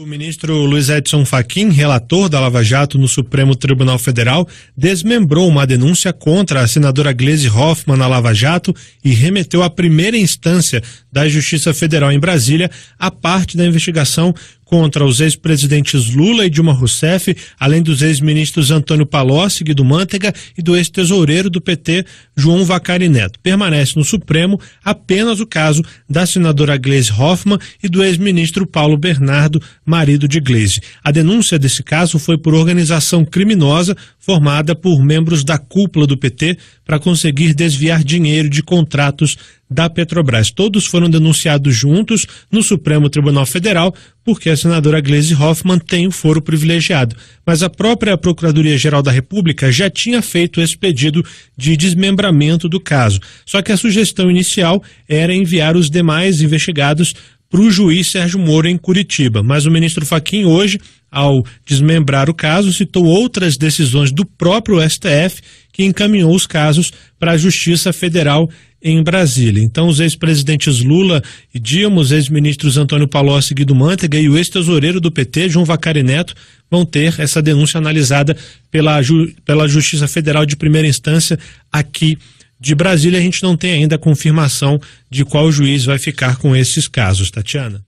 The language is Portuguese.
O ministro Luiz Edson Fachin, relator da Lava Jato no Supremo Tribunal Federal, desmembrou uma denúncia contra a senadora Gleisi Hoffmann na Lava Jato e remeteu à primeira instância da Justiça Federal em Brasília a parte da investigação contra os ex-presidentes Lula e Dilma Rousseff, além dos ex-ministros Antônio Palocci, Guido Mantega e do ex-tesoureiro do PT, João Vacari Neto. Permanece no Supremo apenas o caso da senadora Gleise Hoffmann e do ex-ministro Paulo Bernardo, marido de Gleise. A denúncia desse caso foi por organização criminosa formada por membros da cúpula do PT para conseguir desviar dinheiro de contratos da Petrobras. Todos foram denunciados juntos no Supremo Tribunal Federal, porque a senadora Gleisi Hoffmann tem o foro privilegiado. Mas a própria Procuradoria-Geral da República já tinha feito esse pedido de desmembramento do caso. Só que a sugestão inicial era enviar os demais investigados para o juiz Sérgio Moro em Curitiba. Mas o ministro Faquim hoje, ao desmembrar o caso, citou outras decisões do próprio STF que encaminhou os casos para a Justiça Federal em Brasília. Então, os ex-presidentes Lula e Dilma, os ex-ministros Antônio Palocci e Guido Mantega e o ex-tesoureiro do PT, João Vacari Neto, vão ter essa denúncia analisada pela, pela Justiça Federal de primeira instância aqui de Brasília, a gente não tem ainda a confirmação de qual juiz vai ficar com esses casos, Tatiana.